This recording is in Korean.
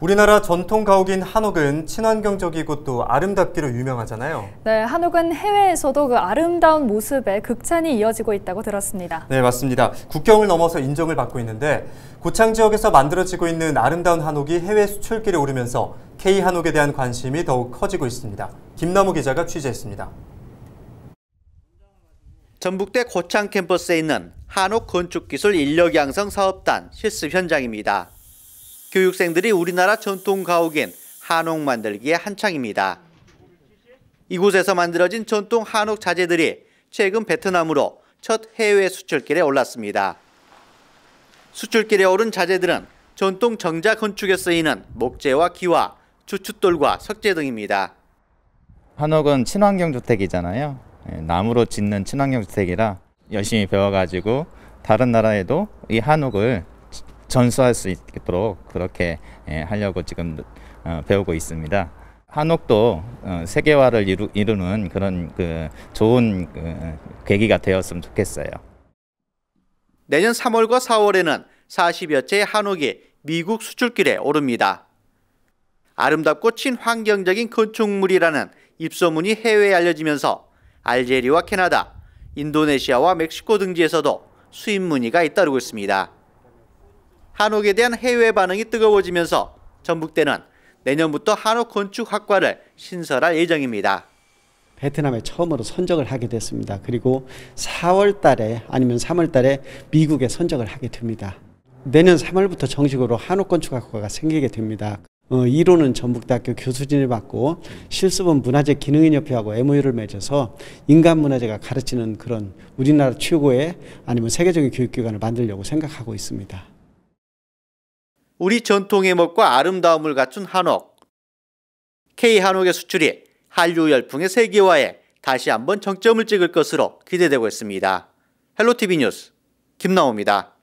우리나라 전통 가옥인 한옥은 친환경적이고 또 아름답기로 유명하잖아요. 네, 한옥은 해외에서도 그 아름다운 모습에 극찬이 이어지고 있다고 들었습니다. 네, 맞습니다. 국경을 넘어서 인정을 받고 있는데 고창 지역에서 만들어지고 있는 아름다운 한옥이 해외 수출길에 오르면서 K 한옥에 대한 관심이 더욱 커지고 있습니다. 김남우 기자가 취재했습니다. 전북대 고창 캠퍼스에 있는 한옥 건축기술 인력양성 사업단 실습 현장입니다. 교육생들이 우리나라 전통 가옥인 한옥 만들기에 한창입니다. 이곳에서 만들어진 전통 한옥 자재들이 최근 베트남으로 첫 해외 수출길에 올랐습니다. 수출길에 오른 자재들은 전통 정자 건축에 쓰이는 목재와 기와 주춧돌과 석재 등입니다. 한옥은 친환경 주택이잖아요. 예, 나무로 짓는 친환경 주택이라 열심히 배워가지고 다른 나라에도 이 한옥을 전수할 수 있도록 그렇게 예, 하려고 지금 어, 배우고 있습니다. 한옥도 어, 세계화를 이루, 는 그런 그 좋은 그 계기가 되었으면 좋겠어요. 내년 3월과 4월에는 40여 채의 한옥이 미국 수출길에 오릅니다. 아름답고 친환경적인 건축물이라는 입소문이 해외에 알려지면서 알제리와 캐나다, 인도네시아와 멕시코 등지에서도 수입 문의가 잇따르고 있습니다. 한옥에 대한 해외 반응이 뜨거워지면서 전북대는 내년부터 한옥 건축 학과를 신설할 예정입니다. 베트남에 처음으로 선적을 하게 됐습니다. 그리고 4월 달에 아니면 3월 달에 미국에 선적을 하게 됩니다. 내년 3월부터 정식으로 한옥 건축학과가 생기게 됩니다. 1호는 어, 전북대학교 교수진을 받고 실습은 문화재 기능인협회하고 MOU를 맺어서 인간문화재가 가르치는 그런 우리나라 최고의 아니면 세계적인 교육기관을 만들려고 생각하고 있습니다. 우리 전통의 멋과 아름다움을 갖춘 한옥. K 한옥의 수출이 한류 열풍의 세계화에 다시 한번 정점을 찍을 것으로 기대되고 있습니다. 헬로티비 뉴스 김나호입니다.